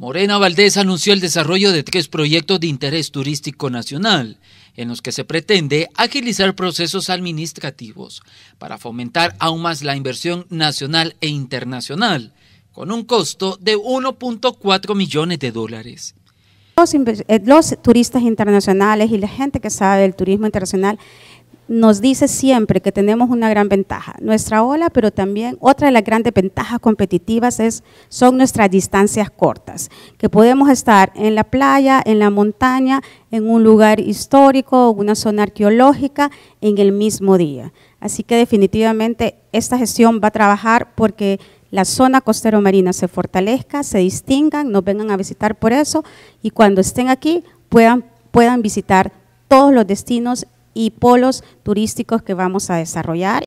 Morena Valdés anunció el desarrollo de tres proyectos de interés turístico nacional, en los que se pretende agilizar procesos administrativos para fomentar aún más la inversión nacional e internacional, con un costo de 1.4 millones de dólares. Eh, los, turistas internacionales y la gente que sabe del turismo internacional nos dice siempre que tenemos una gran ventaja, nuestra ola, pero también otra de las grandes ventajas competitivas es, son nuestras distancias cortas, que podemos estar en la playa, en la montaña, en un lugar histórico, una zona arqueológica, en el mismo día. Así que definitivamente esta gestión va a trabajar porque la zona costero marina se fortalezca, se distingan, nos vengan a visitar por eso y cuando estén aquí puedan, puedan visitar todos los destinos y polos turísticos que vamos a desarrollar.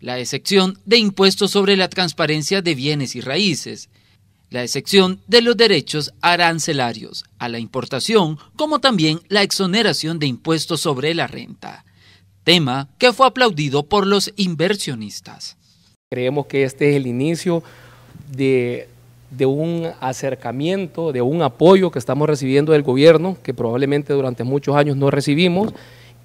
La excepción de impuestos sobre la transparencia de bienes y raíces. La excepción de los derechos arancelarios a la importación, como también la exoneración de impuestos sobre la renta. Tema que fue aplaudido por los inversionistas. Creemos que este es el inicio de un acercamiento, de un apoyo que estamos recibiendo del gobierno, que probablemente durante muchos años no recibimos,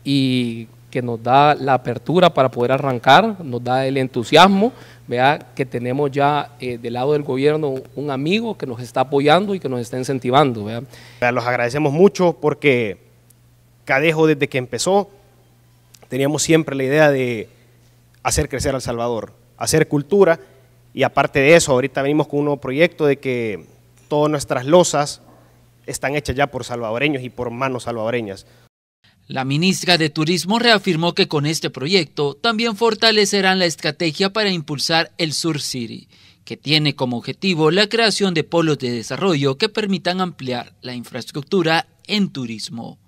y que nos da la apertura para poder arrancar, nos da el entusiasmo, vea que tenemos ya eh, del lado del gobierno un amigo que nos está apoyando y que nos está incentivando. Los agradecemos mucho porque Cadejo desde que empezó teníamos siempre la idea de hacer crecer a El Salvador, hacer cultura y aparte de eso ahorita venimos con un nuevo proyecto de que todas nuestras losas están hechas ya por salvadoreños y por manos salvadoreñas. La ministra de Turismo reafirmó que con este proyecto también fortalecerán la estrategia para impulsar el Sur City, que tiene como objetivo la creación de polos de desarrollo que permitan ampliar la infraestructura en turismo.